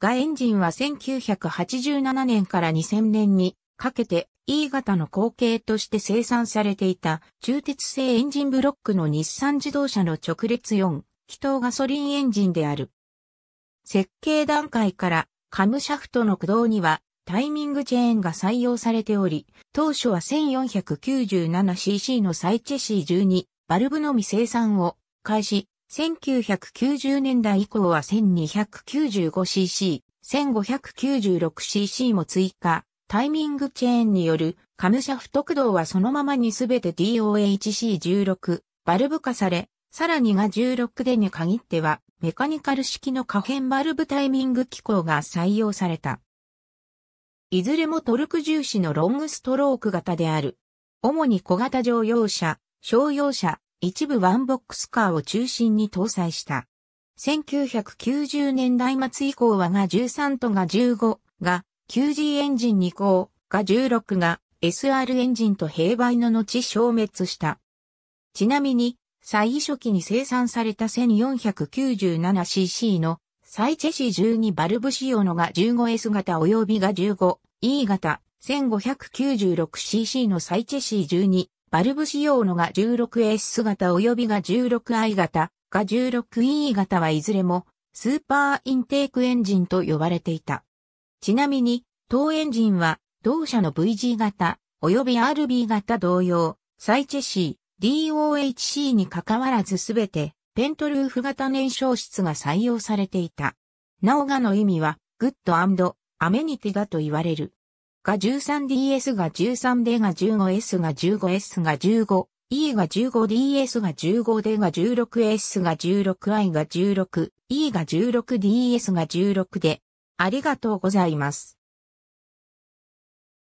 がエンジンは1987年から2000年にかけて E 型の後継として生産されていた中鉄製エンジンブロックの日産自動車の直列4気筒ガソリンエンジンである。設計段階からカムシャフトの駆動にはタイミングチェーンが採用されており、当初は 1497cc のサイチェシー1 2バルブのみ生産を開始、1990年代以降は 1295cc、1596cc も追加、タイミングチェーンによるカムシャフ特動はそのままにすべて DOHC16 バルブ化され、さらにが16でに限ってはメカニカル式の可変バルブタイミング機構が採用された。いずれもトルク重視のロングストローク型である。主に小型乗用車、商用車、一部ワンボックスカーを中心に搭載した。1990年代末以降はが13とが15が 9G エンジン2項が16が SR エンジンと併売の後消滅した。ちなみに、最初期に生産された 1497cc のサイチェシ12バルブ仕様のが 15S 型及びが 15E 型 1596cc のサイチェシ12バルブ仕様のが 16S 型及びが 16I 型、が 16E 型はいずれもスーパーインテークエンジンと呼ばれていた。ちなみに、当エンジンは同社の VG 型及び RB 型同様、サイチェシー、DOHC に関わらずすべてペントルーフ型燃焼室が採用されていた。なおがの意味は、グッドアメニティだと言われる。が 13DS が 13D が 15S が 15S が 15E が 15DS が 15D が 16S が 16I が 16E が 16DS が16で、ありがとうございます。